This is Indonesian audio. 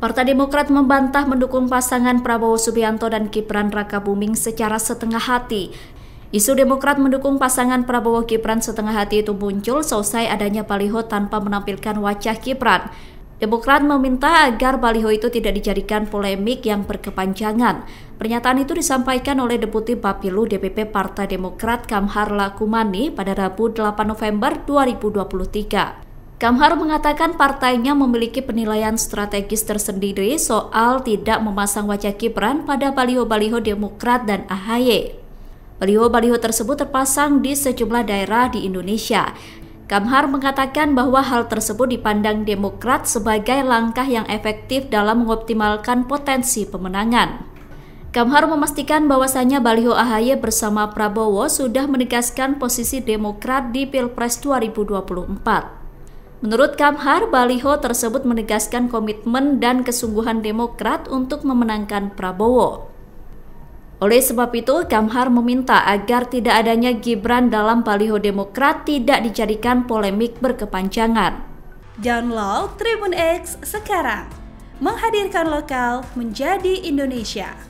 Partai Demokrat membantah mendukung pasangan Prabowo Subianto dan Gibran Raka Buming secara setengah hati. Isu Demokrat mendukung pasangan Prabowo Gibran setengah hati itu muncul selesai adanya baliho tanpa menampilkan wajah Gibran. Demokrat meminta agar baliho itu tidak dijadikan polemik yang berkepanjangan. Pernyataan itu disampaikan oleh Deputi Bapilu DPP Partai Demokrat Kamhar Lakumani pada Rabu 8 November 2023. Kamhar mengatakan partainya memiliki penilaian strategis tersendiri soal tidak memasang wajah Gibran pada baliho-baliho Demokrat dan AHY. Baliho-baliho tersebut terpasang di sejumlah daerah di Indonesia. Kamhar mengatakan bahwa hal tersebut dipandang Demokrat sebagai langkah yang efektif dalam mengoptimalkan potensi pemenangan. Kamhar memastikan bahwasannya Baliho AHY bersama Prabowo sudah menegaskan posisi Demokrat di Pilpres 2024. Menurut Kamhar, baliho tersebut menegaskan komitmen dan kesungguhan Demokrat untuk memenangkan Prabowo. Oleh sebab itu, Kamhar meminta agar tidak adanya Gibran dalam baliho Demokrat tidak dijadikan polemik berkepanjangan. Download Tribun X sekarang, menghadirkan lokal menjadi Indonesia.